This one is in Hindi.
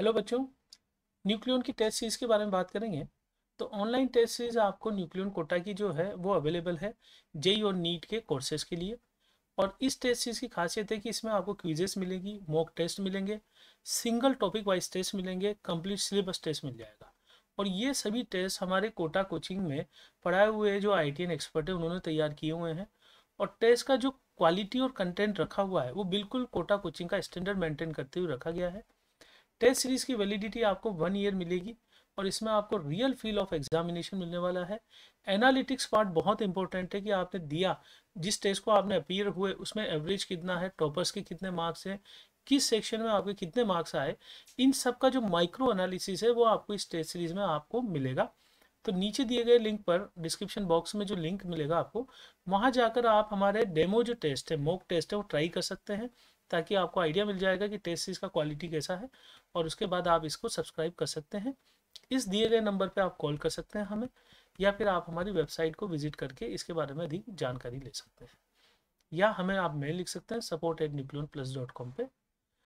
हेलो बच्चों न्यूक्लियन की टेस्ट सीरीज के बारे में बात करेंगे तो ऑनलाइन टेस्ट सीरीज आपको न्यूक्लियन कोटा की जो है वो अवेलेबल है जेई और नीट के कोर्सेज के लिए और इस टेस्ट सीरीज की खासियत है कि इसमें आपको क्विजेस मिलेगी मॉक टेस्ट मिलेंगे सिंगल टॉपिक वाइज टेस्ट मिलेंगे कंप्लीट सिलेबस टेस्ट मिल जाएगा और ये सभी टेस्ट हमारे कोटा कोचिंग में पढ़ाए हुए जो आई एक्सपर्ट है उन्होंने तैयार किए हुए हैं और टेस्ट का जो क्वालिटी और कंटेंट रखा हुआ है वो बिल्कुल कोटा कोचिंग का स्टैंडर्ड मेंटेन करते हुए रखा गया है टेस्ट सीरीज की वैलिडिटी आपको वन ईयर मिलेगी और इसमें आपको रियल फील ऑफ एग्जामिनेशन मिलने वाला है एनालिटिक्स पार्ट बहुत इंपॉर्टेंट है कि आपने दिया जिस टेस्ट को आपने अपीयर हुए उसमें एवरेज कितना है टॉपर्स के कितने मार्क्स हैं किस सेक्शन में आपके कितने मार्क्स आए इन सब का जो माइक्रो एनालिसिस है वो आपको इस टेस्ट सीरीज में आपको मिलेगा तो नीचे दिए गए लिंक पर डिस्क्रिप्शन बॉक्स में जो लिंक मिलेगा आपको वहाँ जाकर आप हमारे डेमो जो टेस्ट है मॉक टेस्ट है वो ट्राई कर सकते हैं ताकि आपको आइडिया मिल जाएगा कि टेस्ट सीरीज का क्वालिटी कैसा है और उसके बाद आप इसको सब्सक्राइब कर सकते हैं इस दिए गए नंबर पर आप कॉल कर सकते हैं हमें या फिर आप हमारी वेबसाइट को विजिट करके इसके बारे में अधिक जानकारी ले सकते हैं या हमें आप मेल लिख सकते हैं support at Nucleon plus dot com पर